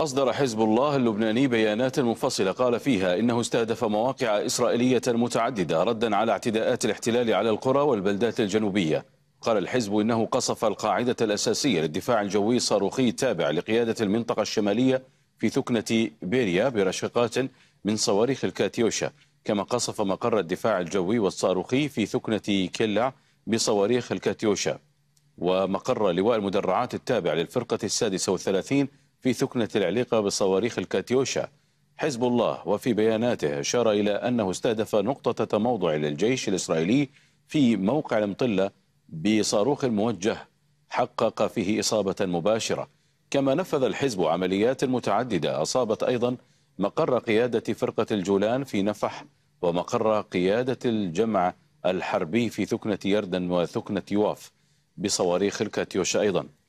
أصدر حزب الله اللبناني بيانات منفصلة قال فيها إنه استهدف مواقع إسرائيلية متعددة ردا على اعتداءات الاحتلال على القرى والبلدات الجنوبية قال الحزب إنه قصف القاعدة الأساسية للدفاع الجوي الصاروخي التابع لقيادة المنطقة الشمالية في ثكنة بيريا برشقات من صواريخ الكاتيوشا كما قصف مقر الدفاع الجوي والصاروخي في ثكنة كلع بصواريخ الكاتيوشا ومقر لواء المدرعات التابع للفرقة السادسة والثلاثين في ثكنة العليقة بصواريخ الكاتيوشا حزب الله وفي بياناته أشار إلى أنه استهدف نقطة تموضع للجيش الإسرائيلي في موقع المطلة بصاروخ موجه حقق فيه إصابة مباشرة كما نفذ الحزب عمليات متعددة أصابت أيضا مقر قيادة فرقة الجولان في نفح ومقر قيادة الجمع الحربي في ثكنة يردن وثكنة يواف بصواريخ الكاتيوشا أيضا